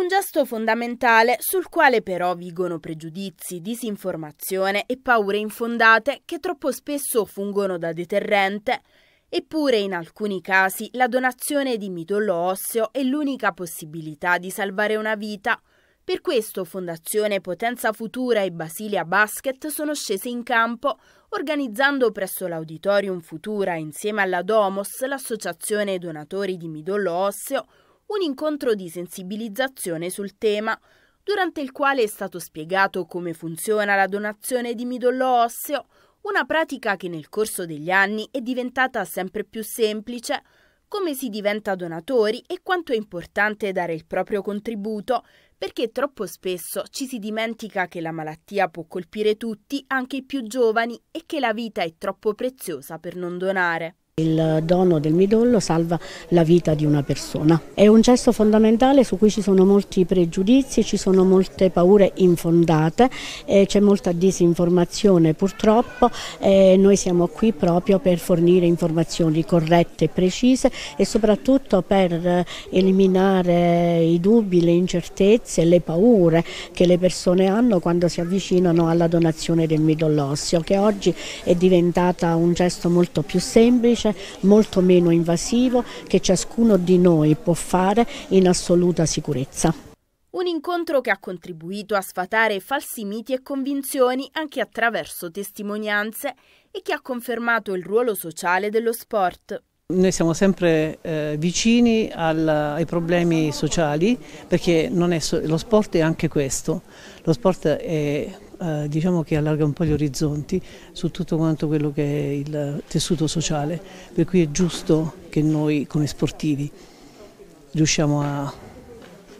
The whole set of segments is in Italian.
Un gesto fondamentale sul quale però vigono pregiudizi, disinformazione e paure infondate che troppo spesso fungono da deterrente Eppure in alcuni casi la donazione di midollo osseo è l'unica possibilità di salvare una vita. Per questo Fondazione Potenza Futura e Basilia Basket sono scese in campo organizzando presso l'Auditorium Futura insieme alla Domos, l'associazione donatori di midollo osseo, un incontro di sensibilizzazione sul tema, durante il quale è stato spiegato come funziona la donazione di midollo osseo, una pratica che nel corso degli anni è diventata sempre più semplice, come si diventa donatori e quanto è importante dare il proprio contributo, perché troppo spesso ci si dimentica che la malattia può colpire tutti, anche i più giovani, e che la vita è troppo preziosa per non donare. Il dono del midollo salva la vita di una persona. È un gesto fondamentale su cui ci sono molti pregiudizi, ci sono molte paure infondate, eh, c'è molta disinformazione purtroppo. Eh, noi siamo qui proprio per fornire informazioni corrette e precise e soprattutto per eh, eliminare i dubbi, le incertezze, le paure che le persone hanno quando si avvicinano alla donazione del midollo osseo, che oggi è diventata un gesto molto più semplice efficace, molto meno invasivo che ciascuno di noi può fare in assoluta sicurezza. Un incontro che ha contribuito a sfatare falsi miti e convinzioni anche attraverso testimonianze e che ha confermato il ruolo sociale dello sport. Noi siamo sempre eh, vicini al, ai problemi sociali perché è, lo sport è anche questo, lo sport è eh, diciamo che allarga un po' gli orizzonti su tutto quanto quello che è il tessuto sociale, per cui è giusto che noi come sportivi riusciamo a,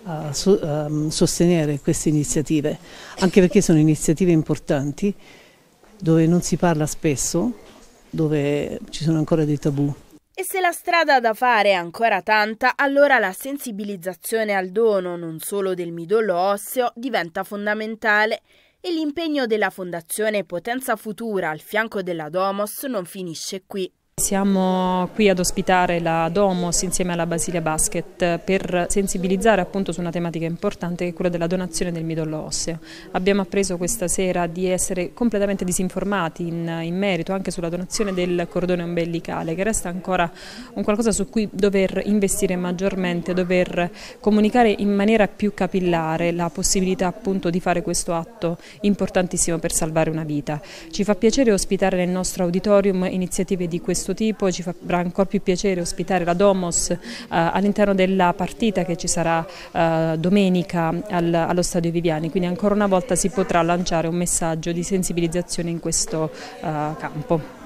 a, so, a mm, sostenere queste iniziative, anche perché sono iniziative importanti dove non si parla spesso, dove ci sono ancora dei tabù. E se la strada da fare è ancora tanta, allora la sensibilizzazione al dono, non solo del midollo osseo, diventa fondamentale e l'impegno della Fondazione Potenza Futura al fianco della Domos non finisce qui. Siamo qui ad ospitare la Domos insieme alla Basilia Basket per sensibilizzare appunto su una tematica importante che è quella della donazione del midollo osseo. Abbiamo appreso questa sera di essere completamente disinformati in, in merito anche sulla donazione del cordone ombelicale che resta ancora un qualcosa su cui dover investire maggiormente, dover comunicare in maniera più capillare la possibilità appunto di fare questo atto importantissimo per salvare una vita. Ci fa piacere ospitare nel nostro auditorium iniziative di questo questo tipo ci farà ancora più piacere ospitare la Domos eh, all'interno della partita che ci sarà eh, domenica al, allo Stadio Viviani, quindi ancora una volta si potrà lanciare un messaggio di sensibilizzazione in questo eh, campo.